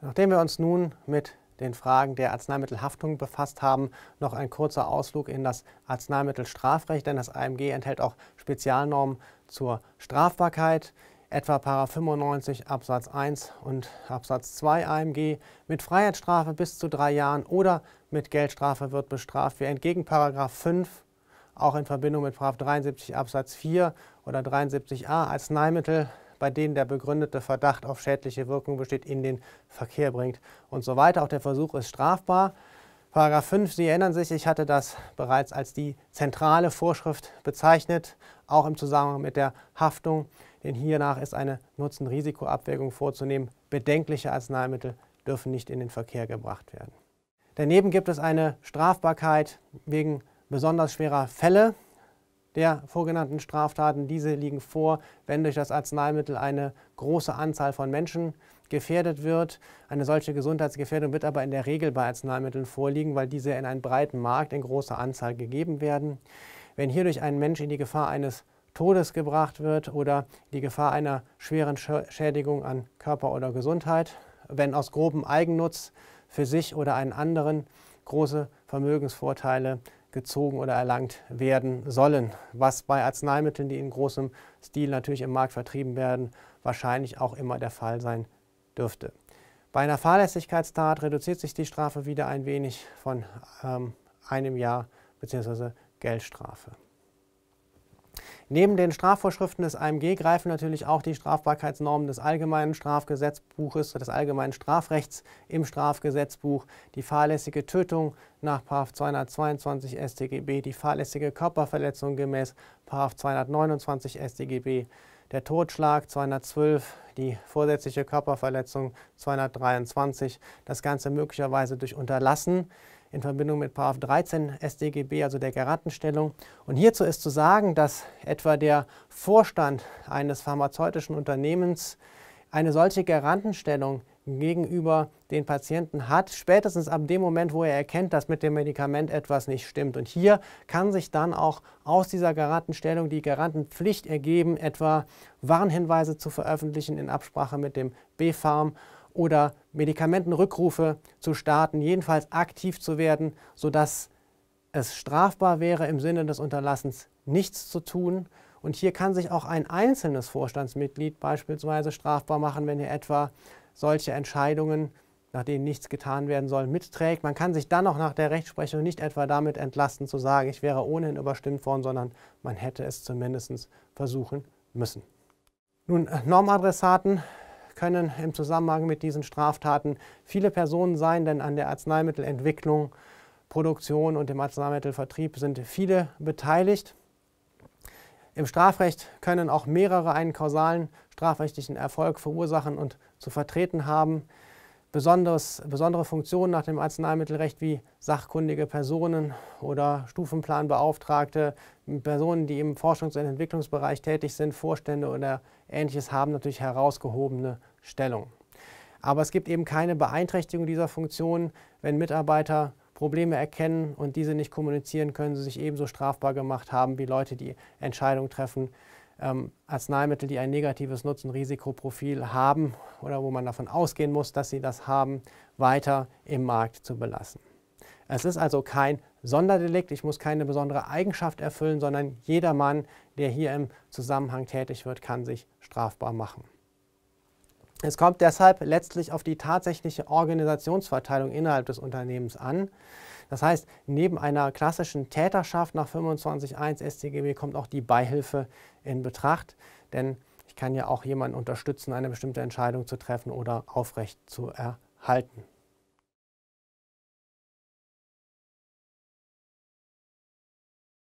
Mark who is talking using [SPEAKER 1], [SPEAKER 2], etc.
[SPEAKER 1] Nachdem wir uns nun mit den Fragen der Arzneimittelhaftung befasst haben, noch ein kurzer Ausflug in das Arzneimittelstrafrecht, denn das AMG enthält auch Spezialnormen zur Strafbarkeit etwa 95 Absatz 1 und Absatz 2 AMG mit Freiheitsstrafe bis zu drei Jahren oder mit Geldstrafe wird bestraft, wer entgegen 5 auch in Verbindung mit 73 Absatz 4 oder 73a Arzneimittel, bei denen der begründete Verdacht auf schädliche Wirkung besteht, in den Verkehr bringt und so weiter. Auch der Versuch ist strafbar. Paragraph 5, Sie erinnern sich, ich hatte das bereits als die zentrale Vorschrift bezeichnet, auch im Zusammenhang mit der Haftung denn hiernach ist eine Nutzen-Risiko-Abwägung vorzunehmen. Bedenkliche Arzneimittel dürfen nicht in den Verkehr gebracht werden. Daneben gibt es eine Strafbarkeit wegen besonders schwerer Fälle der vorgenannten Straftaten. Diese liegen vor, wenn durch das Arzneimittel eine große Anzahl von Menschen gefährdet wird. Eine solche Gesundheitsgefährdung wird aber in der Regel bei Arzneimitteln vorliegen, weil diese in einem breiten Markt in großer Anzahl gegeben werden. Wenn hierdurch ein Mensch in die Gefahr eines Todes gebracht wird oder die Gefahr einer schweren Schädigung an Körper oder Gesundheit, wenn aus grobem Eigennutz für sich oder einen anderen große Vermögensvorteile gezogen oder erlangt werden sollen, was bei Arzneimitteln, die in großem Stil natürlich im Markt vertrieben werden, wahrscheinlich auch immer der Fall sein dürfte. Bei einer Fahrlässigkeitstat reduziert sich die Strafe wieder ein wenig von ähm, einem Jahr bzw. Geldstrafe. Neben den Strafvorschriften des AMG greifen natürlich auch die Strafbarkeitsnormen des Allgemeinen Strafgesetzbuches, des Allgemeinen Strafrechts im Strafgesetzbuch, die fahrlässige Tötung nach 222 StGB, die fahrlässige Körperverletzung gemäß 229 StGB, der Totschlag 212, die vorsätzliche Körperverletzung 223, das Ganze möglicherweise durch Unterlassen in Verbindung mit 13 SDGB, also der Garantenstellung. Und hierzu ist zu sagen, dass etwa der Vorstand eines pharmazeutischen Unternehmens eine solche Garantenstellung gegenüber den Patienten hat, spätestens ab dem Moment, wo er erkennt, dass mit dem Medikament etwas nicht stimmt. Und hier kann sich dann auch aus dieser Garantenstellung die Garantenpflicht ergeben, etwa Warnhinweise zu veröffentlichen in Absprache mit dem b BfArM oder Medikamentenrückrufe zu starten, jedenfalls aktiv zu werden, sodass es strafbar wäre, im Sinne des Unterlassens nichts zu tun. Und hier kann sich auch ein einzelnes Vorstandsmitglied beispielsweise strafbar machen, wenn er etwa solche Entscheidungen, nach denen nichts getan werden soll, mitträgt. Man kann sich dann auch nach der Rechtsprechung nicht etwa damit entlasten, zu sagen, ich wäre ohnehin überstimmt worden, sondern man hätte es zumindest versuchen müssen. Nun, Normadressaten können im Zusammenhang mit diesen Straftaten viele Personen sein, denn an der Arzneimittelentwicklung, Produktion und dem Arzneimittelvertrieb sind viele beteiligt. Im Strafrecht können auch mehrere einen kausalen strafrechtlichen Erfolg verursachen und zu vertreten haben besonderes, besondere Funktionen nach dem Arzneimittelrecht wie sachkundige Personen oder Stufenplanbeauftragte, Personen, die im Forschungs- und Entwicklungsbereich tätig sind, Vorstände oder ähnliches haben natürlich herausgehobene Stellung. Aber es gibt eben keine Beeinträchtigung dieser Funktionen, wenn Mitarbeiter Probleme erkennen und diese nicht kommunizieren können, sie sich ebenso strafbar gemacht haben wie Leute, die Entscheidungen treffen, ähm, Arzneimittel, die ein negatives Nutzen-Risikoprofil haben oder wo man davon ausgehen muss, dass sie das haben, weiter im Markt zu belassen. Es ist also kein Sonderdelikt, ich muss keine besondere Eigenschaft erfüllen, sondern jedermann, der hier im Zusammenhang tätig wird, kann sich strafbar machen. Es kommt deshalb letztlich auf die tatsächliche Organisationsverteilung innerhalb des Unternehmens an. Das heißt, neben einer klassischen Täterschaft nach 25.1 StGB kommt auch die Beihilfe in Betracht, denn ich kann ja auch jemanden unterstützen, eine bestimmte Entscheidung zu treffen oder aufrecht zu erhalten.